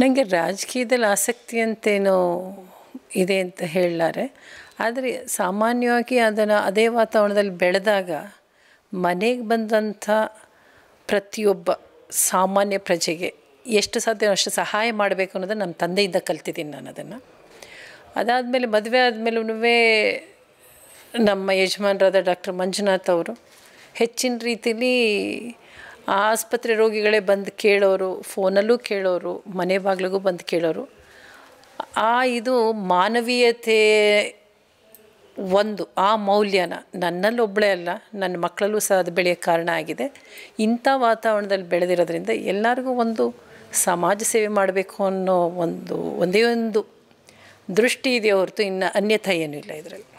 ನನಗೆ ರಾಜಕೀಯದಲ್ಲಿ ಆಸಕ್ತಿ ಅಂತೇನೋ ಇದೆ ಅಂತ ಹೇಳಲಾರೆ ಆದರೆ ಸಾಮಾನ್ಯವಾಗಿ ಅದನ್ನು ಅದೇ ವಾತಾವರಣದಲ್ಲಿ ಬೆಳೆದಾಗ ಮನೆಗೆ ಬಂದಂಥ ಪ್ರತಿಯೊಬ್ಬ ಸಾಮಾನ್ಯ ಪ್ರಜೆಗೆ ಎಷ್ಟು ಸಾಧ್ಯ ಅಷ್ಟು ಸಹಾಯ ಮಾಡಬೇಕು ಅನ್ನೋದನ್ನು ನಮ್ಮ ತಂದೆಯಿಂದ ಕಲ್ತಿದ್ದೀನಿ ನಾನು ಅದನ್ನು ಅದಾದಮೇಲೆ ಮದುವೆ ಆದಮೇಲೂ ನಮ್ಮ ಯಜಮಾನರಾದ ಡಾಕ್ಟರ್ ಮಂಜುನಾಥ್ ಅವರು ಹೆಚ್ಚಿನ ರೀತಿಯಲ್ಲಿ ಆಸ್ಪತ್ರೆ ರೋಗಿಗಳೇ ಬಂದು ಕೇಳೋರು ಫೋನಲ್ಲೂ ಕೇಳೋರು ಮನೆ ಬಾಗಿಲಿಗೂ ಬಂದು ಕೇಳೋರು ಆ ಇದು ಮಾನವೀಯತೆ ಒಂದು ಆ ಮೌಲ್ಯನ ನನ್ನಲ್ಲೊಬ್ಬಳೇ ಅಲ್ಲ ನನ್ನ ಮಕ್ಕಳಲ್ಲೂ ಸಹ ಅದು ಬೆಳೆಯೋ ಕಾರಣ ಆಗಿದೆ ಇಂಥ ವಾತಾವರಣದಲ್ಲಿ ಬೆಳೆದಿರೋದ್ರಿಂದ ಎಲ್ಲರಿಗೂ ಒಂದು ಸಮಾಜ ಸೇವೆ ಮಾಡಬೇಕು ಅನ್ನೋ ಒಂದು ಒಂದೇ ಒಂದು ದೃಷ್ಟಿ ಇದೆಯೋ ಹೊರತು ಇನ್ನು ಅನ್ಯಥಾ ಏನೂ ಇಲ್ಲ ಇದರಲ್ಲಿ